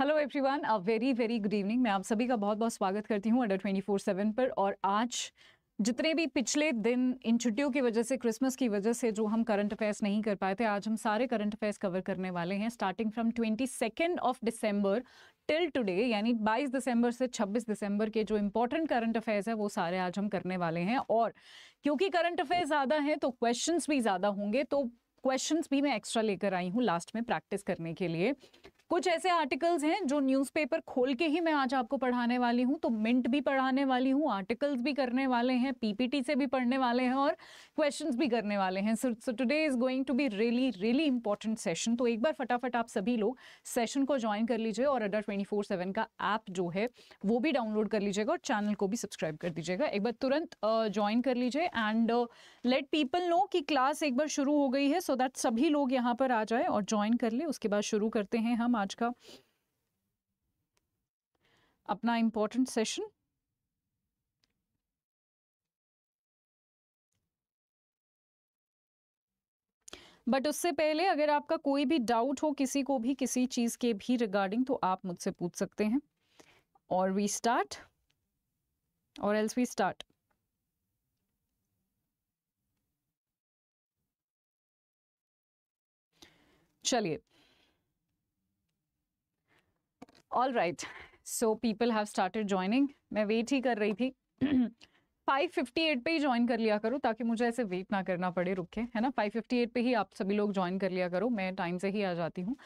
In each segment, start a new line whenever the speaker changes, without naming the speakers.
Hello everyone a very very good evening मैं आप सभी का बहुत बहुत स्वागत करती हूँ अंडर ट्वेंटी फोर सेवन पर और आज जितने भी पिछले दिन इन छुट्टियों की वजह से क्रिसमस की वजह से जो हम करंट अफेयर्स नहीं कर पाए थे आज हम सारे करंट अफेयर्स कवर करने वाले हैं starting from twenty second of December till today यानी 22 दिसंबर से 26 दिसंबर के जो इम्पोर्टेंट करंट अफेयर्स है वो सारे आज हम करने वाले हैं और क्योंकि करंट अफेयर्स ज़्यादा हैं तो क्वेश्चंस भी ज़्यादा होंगे तो क्वेश्चंस भी मैं एक्स्ट्रा लेकर आई हूँ लास्ट में प्रैक्टिस करने के लिए कुछ ऐसे आर्टिकल्स हैं जो न्यूज़पेपर खोल के ही मैं आज आपको पढ़ाने वाली हूँ तो मिंट भी पढ़ाने वाली हूँ आर्टिकल्स भी करने वाले हैं पीपीटी से भी पढ़ने वाले हैं और क्वेश्चंस भी करने वाले हैं so today is going to be really really important session तो एक बार फटाफट आप सभी लोग सेशन को ज्वाइन कर लीजिए और अडर ट्वेंटी फोर सेवन का ऐप जो है वो भी डाउनलोड कर लीजिएगा और चैनल को भी सब्सक्राइब कर दीजिएगा एक बार तुरंत ज्वाइन कर लीजिए एंड लेट पीपल नो कि क्लास एक बार शुरू हो गई है सो so दैट सभी लोग यहाँ पर आ जाए और ज्वाइन कर ले उसके बाद शुरू करते हैं हम आज का अपना इम्पोर्टेंट सेशन बट उससे पहले अगर आपका कोई भी डाउट हो किसी को भी किसी चीज़ के भी रिगार्डिंग तो आप मुझसे पूछ सकते हैं और वी स्टार्ट और एल्स वी स्टार्ट चलिए all right so people have started joining मैं वेट ही कर रही थी 558 पे ही ज्वाइन कर लिया करो ताकि मुझे ऐसे वेट ना करना पड़े रुके है ना 558 पे ही आप सभी लोग ज्वाइन कर लिया करो मैं टाइम से ही आ जाती हूँ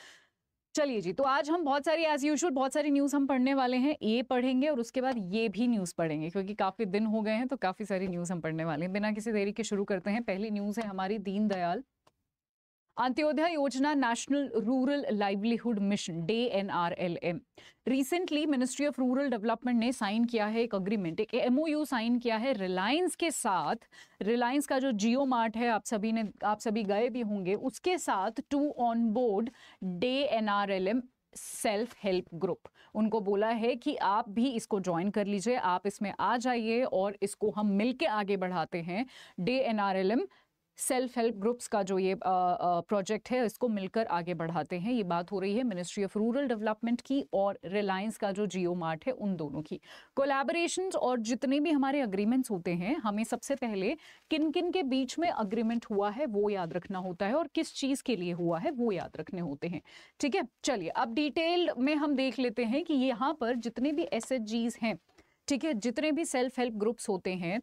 चलिए जी तो आज हम बहुत सारी एज यूजल बहुत सारी न्यूज़ हम पढ़ने वाले हैं ये पढ़ेंगे और उसके बाद ये भी न्यूज़ पढ़ेंगे क्योंकि काफ़ी दिन हो गए हैं तो काफ़ी सारी न्यूज़ हम पढ़ने वाले हैं बिना किसी देरी के शुरू करते हैं पहली न्यूज़ है हमारी Deendayal Antyodaya Yojana national rural livelihood mission DAY N R L M recently ministry of rural development ने साइन किया है एक अग्रीमेंट एक एमओयू साइन किया है रिलायंस के साथ रिलायंस का जो जियो मार्ट है आप सभी ने आप सभी गए भी होंगे उसके साथ to onboard DAY N R L M self help group उनको बोला है कि आप भी इसको ज्वाइन कर लीजिए आप इसमें आ जाइए और इसको हम मिलके आगे बढ़ाते हैं DAY N R L M self help groups का जो ये प्रोजेक्ट है इसको मिलकर आगे बढ़ाते हैं ये बात हो रही है मिनिस्ट्री ऑफ रूरल डेवलपमेंट की और रिलायंस का जो जियो मार्ट है उन दोनों की कोलैबोरेशन और जितने भी हमारे अग्रीमेंट्स होते हैं हमें सबसे पहले किन किन के बीच में अग्रीमेंट हुआ है वो याद रखना होता है और किस चीज़ के लिए हुआ है वो याद रखने होते हैं ठीक है चलिए अब डिटेल में हम देख लेते हैं कि यहाँ पर जितने भी एस हैं ठीक है जितने भी सेल्फ हेल्प ग्रुप्स होते हैं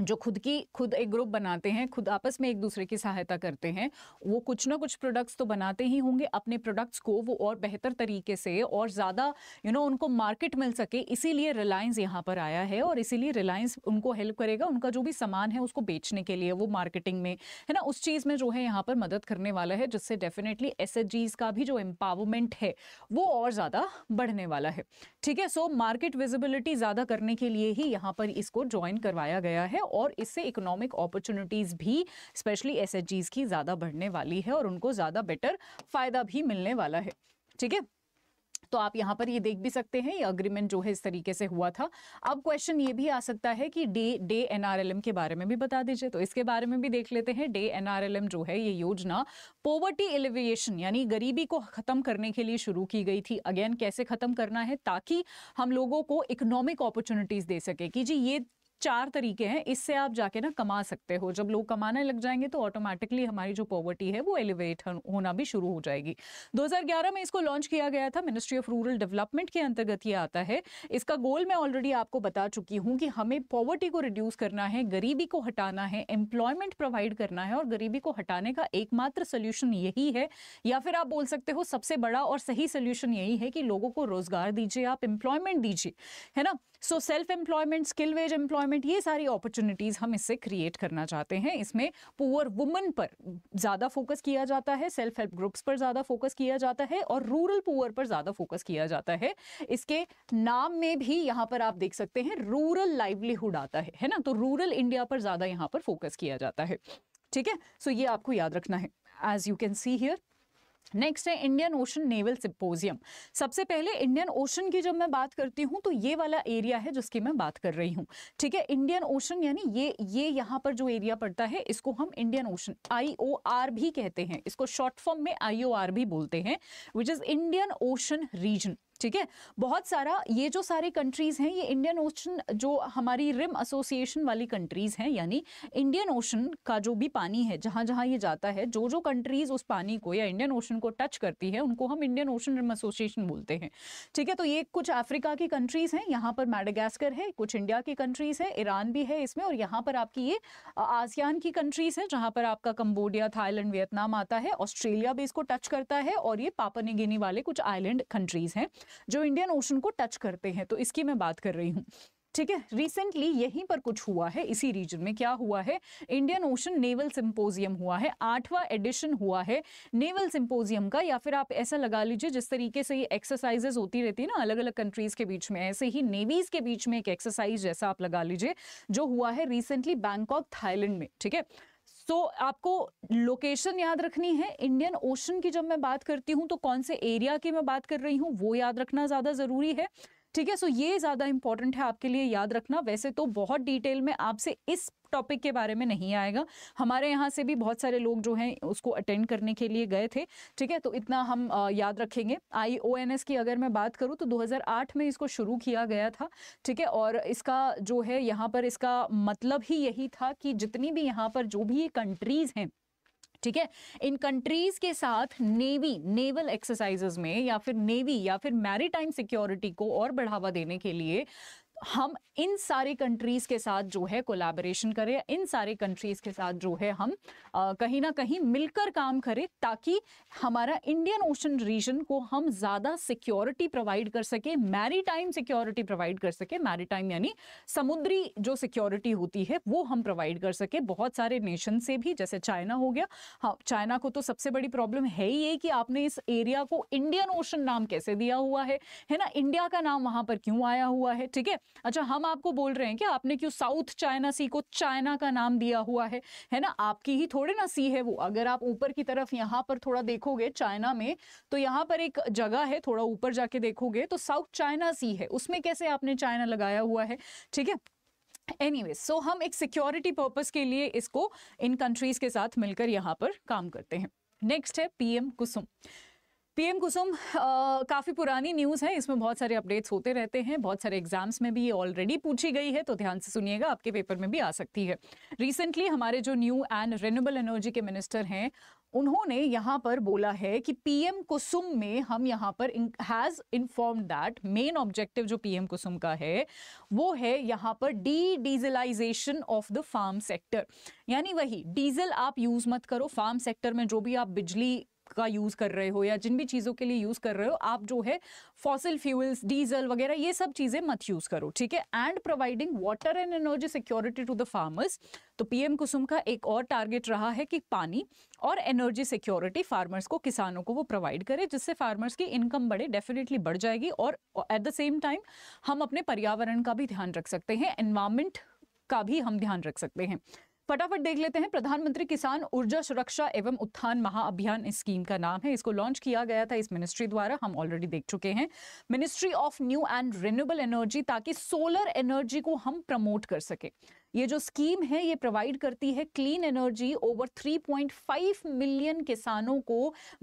जो खुद की खुद एक ग्रुप बनाते हैं खुद आपस में एक दूसरे की सहायता करते हैं वो कुछ ना कुछ प्रोडक्ट्स तो बनाते ही होंगे अपने प्रोडक्ट्स को वो और बेहतर तरीके से और ज़्यादा यू नो उनको मार्केट मिल सके इसीलिए रिलायंस यहाँ पर आया है और इसीलिए रिलायंस उनको हेल्प करेगा उनका जो भी सामान है उसको बेचने के लिए वो मार्केटिंग में है ना उस चीज़ में जो है यहाँ पर मदद करने वाला है जिससे डेफिनेटली एस का भी जो एम्पावरमेंट है वो और ज़्यादा बढ़ने वाला है ठीक है सो मार्केट विजिबिलिटी ज़्यादा करने के लिए ही यहाँ पर इसको ज्वाइन करवाया गया है है और इससे इकोनॉमिक अपॉर्चुनिटीज़ भी स्पेशली एस की ज़्यादा बढ़ने वाली है और उनको ज़्यादा बेटर फ़ायदा भी मिलने वाला है ठीक है तो आप यहां पर ये देख भी सकते हैं ये अग्रीमेंट जो है इस तरीके से हुआ था अब क्वेश्चन ये भी आ सकता है कि डे डे एनआरएलएम के बारे में भी बता दीजिए तो इसके बारे में भी देख लेते हैं डे एनआरएलएम जो है ये योजना पोवर्टी एलिविएशन यानी गरीबी को ख़त्म करने के लिए शुरू की गई थी अगेन कैसे ख़त्म करना है ताकि हम लोगों को इकोनॉमिक अपॉर्चुनिटीज़ दे सके कि जी ये चार तरीके हैं इससे आप जाके ना कमा सकते हो जब लोग कमाने लग जाएंगे तो ऑटोमेटिकली हमारी जो पॉवर्टी है वो एलिवेट होना भी शुरू हो जाएगी 2011 में इसको लॉन्च किया गया था मिनिस्ट्री ऑफ रूरल डेवलपमेंट के अंतर्गत ये आता है इसका गोल मैं ऑलरेडी आपको बता चुकी हूँ कि हमें पॉवर्टी को रिड्यूस करना है गरीबी को हटाना है एम्प्लॉयमेंट प्रोवाइड करना है और गरीबी को हटाने का एकमात्र सोल्यूशन यही है या फिर आप बोल सकते हो सबसे बड़ा और सही सोल्यूशन यही है कि लोगों को रोजगार दीजिए आप एम्प्लॉयमेंट दीजिए है ना so self employment skill wage employment ये सारी अपॉर्चुनिटीज़ हम इससे क्रिएट करना चाहते हैं इसमें पुअर वुमन पर ज़्यादा फोकस किया जाता है सेल्फ हेल्प ग्रुप्स पर ज़्यादा फोकस किया जाता है और रूरल पुअर पर ज़्यादा फोकस किया जाता है इसके नाम में भी यहाँ पर आप देख सकते हैं रूरल लाइवलीहुड आता है है ना तो रूरल इंडिया पर ज़्यादा यहाँ पर फोकस किया जाता है ठीक है सो so, ये आपको याद रखना है as you can see here next है इंडियन ओशन नेवल सिंपोजियम सबसे पहले इंडियन ओशन की जब मैं बात करती हूँ तो ये वाला एरिया है जिसकी मैं बात कर रही हूँ ठीक है इंडियन ओशन यानी ये ये यहाँ पर जो एरिया पड़ता है इसको हम Indian Ocean I O R भी कहते हैं इसको शॉर्ट फॉर्म में आई ओ आर भी बोलते हैं which is Indian Ocean region ठीक है बहुत सारा ये जो सारे कंट्रीज़ हैं ये इंडियन ओशन जो हमारी रिम एसोसिएशन वाली कंट्रीज़ हैं यानी इंडियन ओशन का जो भी पानी है जहाँ जहाँ ये जाता है जो जो कंट्रीज़ उस पानी को या इंडियन ओशन को टच करती है उनको हम इंडियन ओशन रिम एसोसिएशन बोलते हैं ठीक है तो ये कुछ अफ्रीका की कंट्रीज़ हैं यहाँ पर मैडागास्कर है कुछ इंडिया की कंट्रीज़ है ईरान भी है इसमें और यहाँ पर आपकी ये आसियान की कंट्रीज़ हैं जहाँ पर आपका कंबोडिया थाईलैंड वियतनाम आता है ऑस्ट्रेलिया भी इसको टच करता है और ये पापनिगिनी निगिनी वाले कुछ आईलैंड कंट्रीज़ हैं जो इंडियन ओशन को टच करते हैं तो इसकी मैं बात कर रही हूँ ठीक है रिसेंटली यहीं पर कुछ हुआ है इसी रीजन में क्या हुआ है इंडियन ओशन नेवल सिंपोजियम हुआ है आठवां एडिशन हुआ है नेवल सिंपोजियम का या फिर आप ऐसा लगा लीजिए जिस तरीके से ये एक्सरसाइजेस होती रहती है ना अलग अलग कंट्रीज के बीच में ऐसे ही नेवीज के बीच में एक एक्सरसाइज जैसा आप लगा लीजिए जो हुआ है रिसेंटली बैंकॉक थाईलैंड में ठीक है सो तो so, आपको लोकेशन याद रखनी है इंडियन ओशन की जब मैं बात करती हूँ तो कौन से एरिया की मैं बात कर रही हूँ वो याद रखना ज़्यादा ज़रूरी है ठीक है सो ये ज़्यादा इंपॉर्टेंट है आपके लिए याद रखना वैसे तो बहुत डिटेल में आपसे इस टॉपिक के बारे में नहीं आएगा हमारे यहाँ से भी बहुत सारे लोग जो हैं उसको अटेंड करने के लिए गए थे ठीक है तो इतना हम याद रखेंगे आई की अगर मैं बात करूँ तो 2008 में इसको शुरू किया गया था ठीक है और इसका जो है यहाँ पर इसका मतलब ही यही था कि जितनी भी यहाँ पर जो भी कंट्रीज़ हैं ठीक है इन कंट्रीज के साथ नेवी नेवल एक्सरसाइजेज में या फिर नेवी या फिर मैरीटाइम सिक्योरिटी को और बढ़ावा देने के लिए हम इन सारे कंट्रीज़ के साथ जो है कोलैबोरेशन करें इन सारे कंट्रीज़ के साथ जो है हम कहीं ना कहीं मिलकर काम करें ताकि हमारा इंडियन ओशन रीजन को हम ज़्यादा सिक्योरिटी प्रोवाइड कर सकें मैरीटाइम सिक्योरिटी प्रोवाइड कर सके मैरीटाइम यानी समुद्री जो सिक्योरिटी होती है वो हम प्रोवाइड कर सकें बहुत सारे नेशन से भी जैसे चाइना हो गया हाँ चाइना को तो सबसे बड़ी प्रॉब्लम है ही ये कि आपने इस एरिया को इंडियन ओशन नाम कैसे दिया हुआ है है ना इंडिया का नाम वहाँ पर क्यों आया हुआ है ठीक है अच्छा हम आपको बोल रहे हैं कि आपने क्यों साउथ चाइना सी को चाइना का नाम दिया हुआ है है ना आपकी ही थोड़े ना सी है वो अगर आप ऊपर की तरफ यहाँ पर थोड़ा देखोगे चाइना में तो यहाँ पर एक जगह है थोड़ा ऊपर जाके देखोगे तो साउथ चाइना सी है उसमें कैसे आपने चाइना लगाया हुआ है ठीक है एनी anyway, सो so हम एक सिक्योरिटी पर्पज के लिए इसको इन कंट्रीज के साथ मिलकर यहाँ पर काम करते हैं नेक्स्ट है पीएम कुसुम पीएम कुसुम काफ़ी पुरानी न्यूज़ है इसमें बहुत सारे अपडेट्स होते रहते हैं बहुत सारे एग्जाम्स में भी ये ऑलरेडी पूछी गई है तो ध्यान से सुनिएगा आपके पेपर में भी आ सकती है रिसेंटली हमारे जो न्यू एंड रिन्यूबल एनर्जी के मिनिस्टर हैं उन्होंने यहाँ पर बोला है कि पीएम कुसुम में हम यहाँ पर has inform that main objective जो पीएम कुसुम का है वो है यहाँ पर D dieselisation of the farm sector यानी वही डीजल आप यूज़ मत करो फार्म सेक्टर में जो भी आप बिजली का यूज़ कर रहे हो या जिन भी चीज़ों के लिए यूज़ कर रहे हो आप जो है फॉसिल फ्यूल्स डीजल वगैरह ये सब चीज़ें मत यूज़ करो ठीक है and providing water and energy security to the farmers तो पीएम कुसुम का एक और टारगेट रहा है कि पानी और एनर्जी सिक्योरिटी फार्मर्स को किसानों को वो प्रोवाइड करे जिससे फार्मर्स की इनकम बढ़े डेफिनेटली बढ़ जाएगी और एट द सेम टाइम हम अपने पर्यावरण का भी ध्यान रख सकते हैं एनवायरमेंट का भी हम ध्यान रख सकते हैं फटाफट देख लेते हैं प्रधानमंत्री किसान ऊर्जा सुरक्षा एवं उत्थान महाअभियान स्कीम का नाम है इसको लॉन्च किया गया था इस मिनिस्ट्री द्वारा हम ऑलरेडी देख चुके हैं ministry of new and renewable energy ताकि सोलर एनर्जी को हम प्रमोट कर सके ये जो स्कीम है ये प्रोवाइड करती है क्लीन एनर्जी ओवर 3.5 मिलियन किसानों को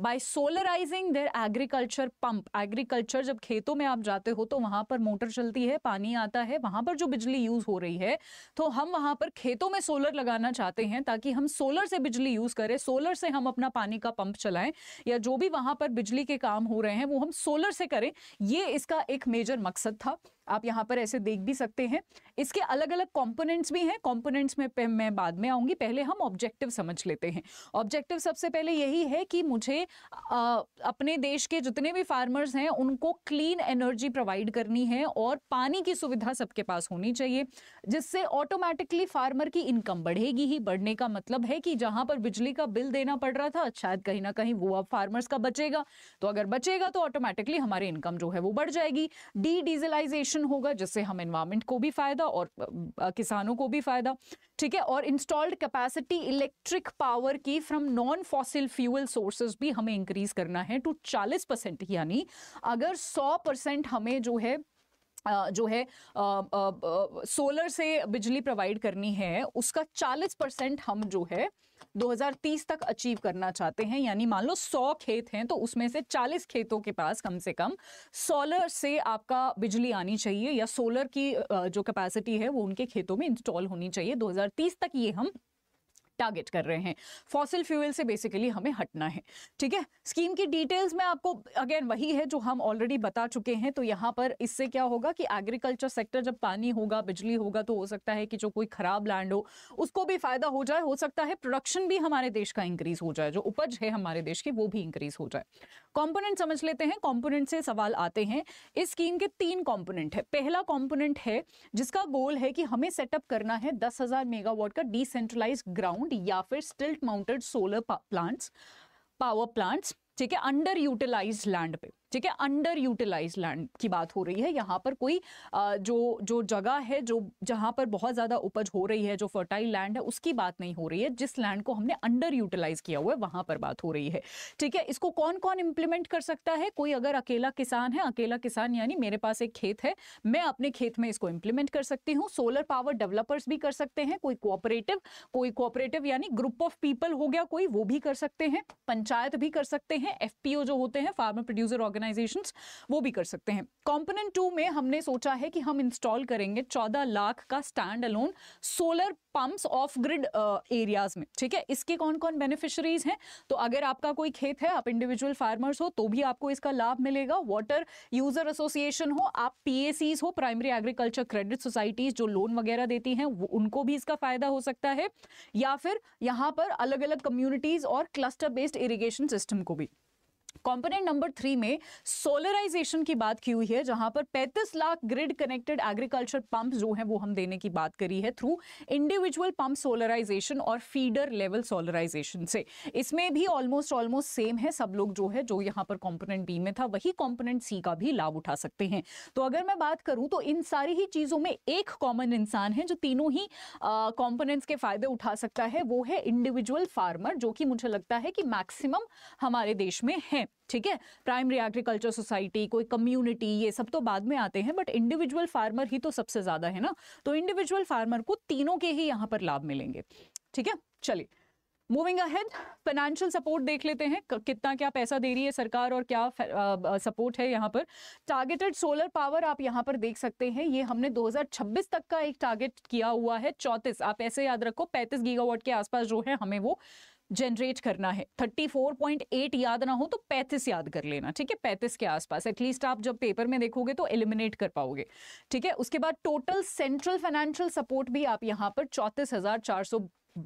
by solarising their agriculture pump agriculture जब खेतों में आप जाते हो तो वहां पर मोटर चलती है पानी आता है वहां पर जो बिजली यूज हो रही है तो हम वहां पर खेतों में सोलर लगाना चाहते हैं ताकि हम सोलर से बिजली यूज करें सोलर से हम अपना पानी का पंप चलाएं या जो भी वहां पर बिजली के काम हो रहे हैं वो हम सोलर से करें ये इसका एक मेजर मकसद था आप यहाँ पर ऐसे देख भी सकते हैं इसके अलग अलग कॉम्पोनेंट्स भी हैं कॉम्पोनेंट्स में मैं बाद में आऊँगी पहले हम ऑब्जेक्टिव समझ लेते हैं ऑब्जेक्टिव सबसे पहले यही है कि मुझे आ, अपने देश के जितने भी फार्मर्स हैं उनको क्लीन एनर्जी प्रोवाइड करनी है और पानी की सुविधा सबके पास होनी चाहिए जिससे ऑटोमेटिकली फार्मर की इनकम बढ़ेगी ही बढ़ने का मतलब है कि जहाँ पर बिजली का बिल देना पड़ रहा था शायद कहीं ना कहीं वो अब फार्मर्स का बचेगा तो अगर बचेगा तो ऑटोमेटिकली हमारी इनकम जो है वो बढ़ जाएगी डी डीजलाइजेशन प्रोडक्शन होगा जिससे हम इन्वायरमेंट को भी फ़ायदा और किसानों को भी फ़ायदा ठीक है और इंस्टॉल्ड कैपेसिटी इलेक्ट्रिक पावर की from non fossil fuel sources भी हमें इंक्रीज करना है टू 40 परसेंट यानी अगर 100 परसेंट हमें जो है जो है सोलर से बिजली प्रोवाइड करनी है उसका 40 परसेंट हम जो है 2030 तक अचीव करना चाहते हैं यानी मान लो 100 खेत हैं तो उसमें से 40 खेतों के पास कम से कम सोलर से आपका बिजली आनी चाहिए या सोलर की जो कैपेसिटी है वो उनके खेतों में इंस्टॉल होनी चाहिए 2030 तक ये हम टारगेट कर रहे हैं फॉसिल फ्यूल से बेसिकली हमें हटना है ठीक है स्कीम की डिटेल्स में आपको अगेन वही है जो हम ऑलरेडी बता चुके हैं तो यहाँ पर इससे क्या होगा कि एग्रीकल्चर सेक्टर जब पानी होगा बिजली होगा तो हो सकता है कि जो कोई खराब लैंड हो उसको भी फायदा हो जाए हो सकता है प्रोडक्शन भी हमारे देश का इंक्रीज हो जाए जो उपज है हमारे देश की वो भी इंक्रीज हो जाए कंपोनेंट समझ लेते हैं कंपोनेंट से सवाल आते हैं इस स्कीम के तीन कॉम्पोनेंट है पहला कॉम्पोनेंट है जिसका गोल है कि हमें सेटअप करना है दस हजार मेगावाट का डिसेंट्रलाइज ग्राउंड या फिर stilt mounted solar plants power plants ठीक है अंडर यूटिलाइज लैंड पे ठीक है अंडर यूटिलाइज लैंड की बात हो रही है यहाँ पर कोई जो जो जगह है जो जहाँ पर बहुत ज़्यादा उपज हो रही है जो फर्टाइल लैंड है उसकी बात नहीं हो रही है जिस लैंड को हमने अंडर यूटिलाइज किया हुआ है वहाँ पर बात हो रही है ठीक है इसको कौन कौन इम्प्लीमेंट कर सकता है कोई अगर अकेला किसान है अकेला किसान यानी मेरे पास एक खेत है मैं अपने खेत में इसको इम्प्लीमेंट कर सकती हूँ सोलर पावर डेवलपर्स भी कर सकते हैं कोई कोऑपरेटिव कोई कोऑपरेटिव यानी ग्रुप ऑफ पीपल हो गया कोई वो भी कर सकते हैं पंचायत भी कर सकते हैं एफ जो होते हैं फार्मर प्रोड्यूसर ऑर्गेनाइजेशन वो भी कर सकते हैं कॉम्पोनेंट टू में हमने सोचा है कि हम इंस्टॉल करेंगे चौदह लाख का stand alone solar pumps off grid areas में ठीक है इसके कौन कौन बेनिफिशरीज हैं तो अगर आपका कोई खेत है आप इंडिविजुअल फार्मर्स हो तो भी आपको इसका लाभ मिलेगा वाटर यूजर एसोसिएशन हो आप पी हो प्राइमरी एग्रीकल्चर क्रेडिट सोसाइटीज जो लोन वगैरह देती हैं उनको भी इसका फायदा हो सकता है या फिर यहाँ पर अलग अलग कम्युनिटीज और क्लस्टर बेस्ड इरीगेशन सिस्टम को भी कॉम्पोनेंट नंबर थ्री में सोलराइजेशन की बात की हुई है जहां पर 35 lakh grid connected agriculture pump जो हैं वो हम देने की बात करी है थ्रू इंडिविजुअल पंप सोलराइजेशन और फीडर लेवल सोलराइजेशन से इसमें भी ऑलमोस्ट ऑलमोस्ट सेम है सब लोग जो है जो यहाँ पर कॉम्पोनेंट बी में था वही कॉम्पोनेंट सी का भी लाभ उठा सकते हैं तो अगर मैं बात करूं तो इन सारी ही चीज़ों में एक कॉमन इंसान है जो तीनों ही कॉम्पोनेंट्स के फायदे उठा सकता है वो है इंडिविजुअल फार्मर जो कि मुझे लगता है कि मैक्सिमम हमारे देश में है हैं ठीक है प्राइमरी एग्रीकल्चर सोसाइटी कोई कम्युनिटी ये सब तो बाद में आते हैं बट इंडिविजुअल फार्मर ही तो सबसे ज़्यादा है ना तो इंडिविजुअल फार्मर को तीनों के ही यहाँ पर लाभ मिलेंगे ठीक है चलिए मूविंग अहेड फाइनेंशियल सपोर्ट देख लेते हैं कितना क्या पैसा दे रही है सरकार और क्या सपोर्ट है यहाँ पर टारगेटेड सोलर पावर आप यहाँ पर देख सकते हैं ये हमने 2026 तक का एक टारगेट किया हुआ है चौंतीस आप ऐसे याद रखो 35 गीगावाट के आसपास जो है हमें वो जनरेट करना है 34.8 याद ना हो तो 35 याद कर लेना ठीक है 35 के आसपास एटलीस्ट आप जब पेपर में देखोगे तो एलिमिनेट कर पाओगे ठीक है उसके बाद टोटल सेंट्रल फाइनेंशियल सपोर्ट भी आप यहां पर चौंतीस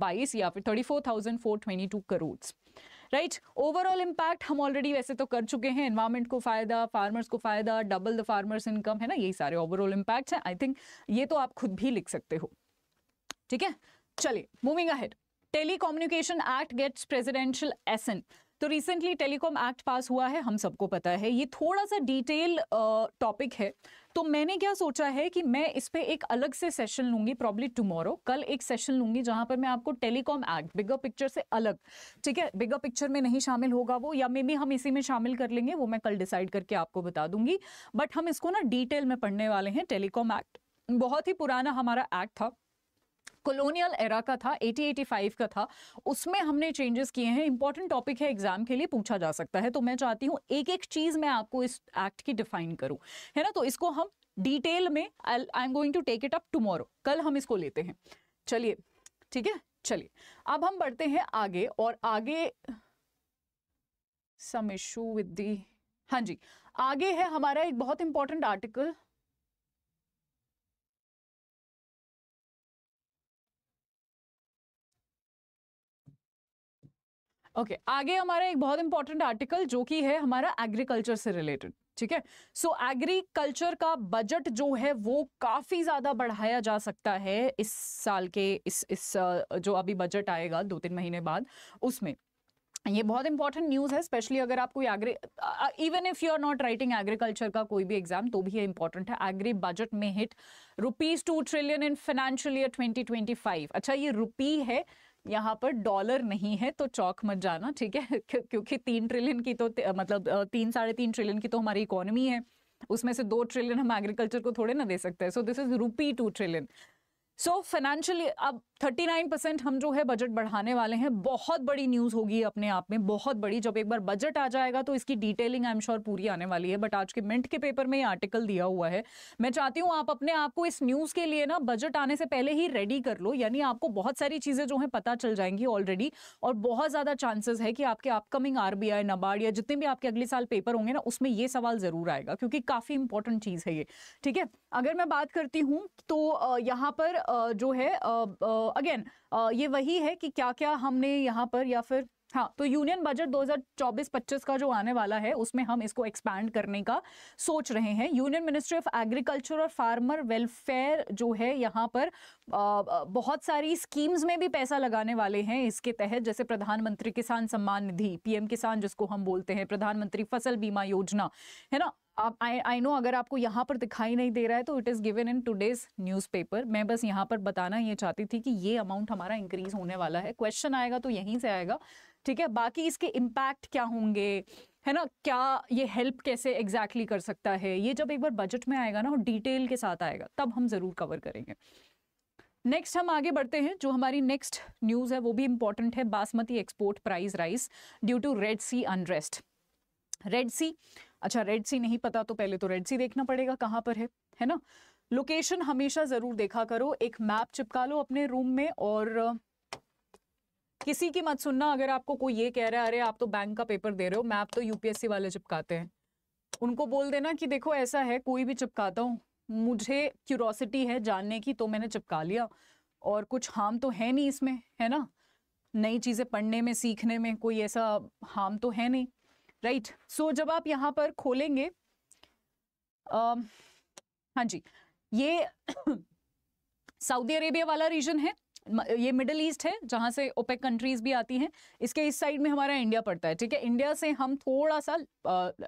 बाईस या फिर thirty four thousand four twenty two crore right overall impact हम ऑलरेडी वैसे तो कर चुके हैं एनवायरमेंट को फायदा फार्मर्स को फायदा डबल द फार्मर्स इनकम है ना यही सारे ओवरऑल इम्पैक्ट है आई थिंक ये तो आप खुद भी लिख सकते हो ठीक है चलिए moving ahead telecommunication act gets presidential assent तो रिसेंटली टेलीकॉम एक्ट पास हुआ है हम सबको पता है ये थोड़ा सा डिटेल टॉपिक है तो मैंने क्या सोचा है कि मैं इस पर एक अलग से सेशन लूंगी प्रॉब्ली टुमारो कल एक सेशन लूंगी जहां पर मैं आपको टेलीकॉम एक्ट बिगर पिक्चर से अलग ठीक है बिगर पिक्चर में नहीं शामिल होगा वो या मे बी हम इसी में शामिल कर लेंगे वो मैं कल डिसाइड करके आपको बता दूंगी बट हम इसको ना डिटेल में पढ़ने वाले हैं टेलीकॉम एक्ट बहुत ही पुराना हमारा एक्ट था कोलोनियल एरा का था 8085 का था उसमें हमने चेंजेस किए हैं इंपॉर्टेंट टॉपिक है एग्जाम के लिए पूछा जा सकता है तो मैं चाहती हूँ एक एक चीज़ मैं आपको इस एक्ट की डिफाइन करूँ है ना तो इसको हम डिटेल में I am going to take it up tomorrow कल हम इसको लेते हैं चलिए ठीक है चलिए अब हम बढ़ते हैं आगे और आगे सम इशू विद दी हाँ जी आगे है हमारा एक बहुत इंपॉर्टेंट आर्टिकल ओके okay, आगे हमारा एक बहुत इंपॉर्टेंट आर्टिकल जो कि है हमारा एग्रीकल्चर से रिलेटेड ठीक है सो एग्रीकल्चर का बजट जो है वो काफ़ी ज़्यादा बढ़ाया जा सकता है इस साल के इस इस जो अभी बजट आएगा दो तीन महीने बाद उसमें ये बहुत इंपॉर्टेंट न्यूज़ है स्पेशली अगर आप कोई agri even if you are not writing agriculture का कोई भी एग्जाम तो भी ये इंपॉर्टेंट है एग्री बजट में hit rupees two trillion in financial year five अच्छा ये रुपी है यहाँ पर डॉलर नहीं है तो चौक मत जाना ठीक है क्योंकि तीन ट्रिलियन की तो मतलब तीन साढ़े तीन ट्रिलियन की तो हमारी इकोनॉमी है उसमें से दो ट्रिलियन हम एग्रीकल्चर को थोड़े ना दे सकते हैं so this is rupee two trillion so financially अब 39 परसेंट हम जो है बजट बढ़ाने वाले हैं बहुत बड़ी न्यूज़ होगी अपने आप में बहुत बड़ी जब एक बार बजट आ जाएगा तो इसकी डिटेलिंग आई एम श्योर पूरी आने वाली है बट आज के मिंट के पेपर में ये आर्टिकल दिया हुआ है मैं चाहती हूँ आप अपने आप को इस न्यूज़ के लिए ना बजट आने से पहले ही रेडी कर लो यानी आपको बहुत सारी चीज़ें जो हैं पता चल जाएंगी ऑलरेडी और बहुत ज़्यादा चांसेस है कि आपके upcoming R B I NABARD या जितने भी आपके अगले साल पेपर होंगे ना उसमें ये सवाल ज़रूर आएगा क्योंकि काफ़ी इंपॉर्टेंट चीज़ है ये ठीक है अगर मैं बात करती हूँ तो यहाँ पर जो है अगेन ये वही है कि क्या क्या हमने यहाँ पर या फिर हाँ तो यूनियन बजट 2024-25 का जो आने वाला है उसमें हम इसको एक्सपैंड करने का सोच रहे हैं यूनियन मिनिस्ट्री ऑफ एग्रीकल्चर और फार्मर वेलफेयर जो है यहाँ पर बहुत सारी स्कीम्स में भी पैसा लगाने वाले हैं इसके तहत जैसे प्रधानमंत्री किसान सम्मान निधि पीएम किसान जिसको हम बोलते हैं प्रधानमंत्री फसल बीमा योजना है ना आप आई आई नो अगर आपको यहाँ पर दिखाई नहीं दे रहा है तो it is given in today's newspaper मैं बस यहाँ पर बताना ये चाहती थी कि ये अमाउंट हमारा इंक्रीज होने वाला है क्वेश्चन आएगा तो यहीं से आएगा ठीक है बाकी इसके इम्पैक्ट क्या होंगे है ना क्या ये हेल्प कैसे एग्जैक्टली exactly कर सकता है ये जब एक बार बजट में आएगा ना और डिटेल के साथ आएगा तब हम ज़रूर कवर करेंगे नेक्स्ट हम आगे बढ़ते हैं जो हमारी नेक्स्ट न्यूज़ है वो भी इम्पॉर्टेंट है basmati export price rice due to Red Sea unrest Red Sea अच्छा रेड सी नहीं पता तो पहले तो रेड सी देखना पड़ेगा कहाँ पर है है ना लोकेशन हमेशा ज़रूर देखा करो एक मैप चिपका लो अपने रूम में और किसी की मत सुनना अगर आपको कोई ये कह रहा है अरे आप तो बैंक का पेपर दे रहे हो मैप तो यूपीएससी वाले चिपकाते हैं उनको बोल देना कि देखो ऐसा है कोई भी चिपकाता हूँ मुझे क्यूरोसिटी है जानने की तो मैंने चिपका लिया और कुछ हार्म तो है नहीं इसमें है ना नई चीज़ें पढ़ने में सीखने में कोई ऐसा हार्म तो है नहीं राइट right. सो so, जब आप यहाँ पर खोलेंगे आ, हाँ जी ये सऊदी अरेबिया वाला रीजन है ये मिडल ईस्ट है जहाँ से ओपेक कंट्रीज भी आती हैं इसके इस साइड में हमारा इंडिया पड़ता है ठीक है इंडिया से हम थोड़ा सा